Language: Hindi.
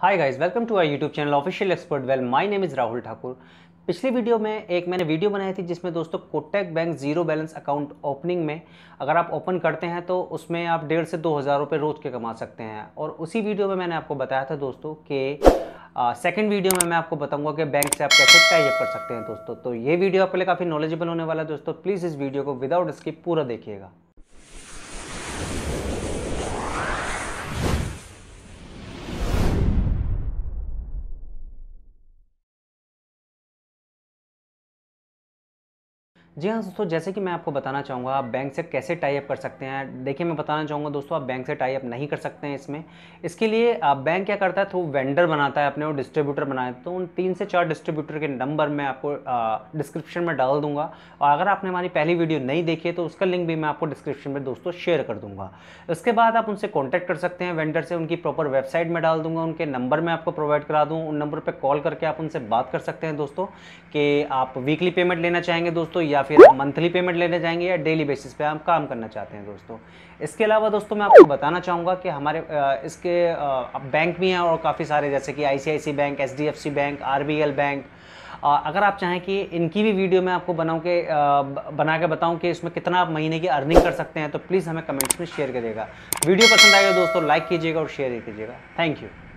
hi guys welcome to I YouTube channel official expert well my name is Rahul Thakur पिछली वीडियो में एक मैंने वीडियो बनाई थी जिसमें दोस्तों Kotak bank zero balance account opening में अगर आप ओपन करते हैं तो उसमें आप डेढ़ से दो हज़ार रुपये रोज़ के कमा सकते हैं और उसी वीडियो में मैंने आपको बताया था दोस्तों कि सेकेंड वीडियो में मैं आपको बताऊंगा कि बैंक से आप कैसे टाइप कर सकते हैं दोस्तों तो ये वीडियो आपके लिए काफ़ी नॉलेजेबल होने वाला है दोस्तों प्लीज़ इस वीडियो को विदाउट स्किप पूरा देखिएगा जी हाँ दोस्तों जैसे कि मैं आपको बताना चाहूँगा आप बैंक से कैसे टाइप कर सकते हैं देखिए मैं बताना चाहूँगा दोस्तों आप बैंक से टाइप नहीं कर सकते हैं इसमें इसके लिए आप बैंक क्या करता है तो वेंडर बनाता है अपने और डिस्ट्रीब्यूटर बनाए तो उन तीन से चार डिस्ट्रीब्यूटर के नंबर मैं आपको डिस्क्रिप्शन में डाल दूँगा और अगर आपने हमारी पहली वीडियो नहीं देखी है तो उसका लिंक भी मैं आपको डिस्क्रिप्शन में दोस्तों शेयर कर दूँगा उसके बाद आप उनसे कॉन्टैक्ट कर सकते हैं वेंडर से उनकी प्रॉपर वेबसाइट में डाल दूँगा उनके नंबर मैं आपको प्रोवाइड करा दूँ उन नंबर पर कॉल करके आप उनसे बात कर सकते हैं दोस्तों कि आप वीकली पेमेंट लेना चाहेंगे दोस्तों या फिर आप मंथली पेमेंट लेने जाएंगे या डेली बेसिस पे आप काम करना चाहते हैं दोस्तों इसके अलावा दोस्तों मैं आपको बताना चाहूँगा कि हमारे इसके बैंक भी हैं और काफ़ी सारे जैसे कि I bank H bank R bank अगर आप चाहें कि इनकी भी वीडियो मैं आपको बनाऊँ के बना के बताऊँ कि इसमें कितना आप महीने की अर्निंग कर सकते हैं तो प्लीज़ हमें कमेंट्स में शेयर करिएगा वीडियो पसंद आएगा दोस्तों लाइक कीजिएगा और शेयर कीजिएगा थैंक यू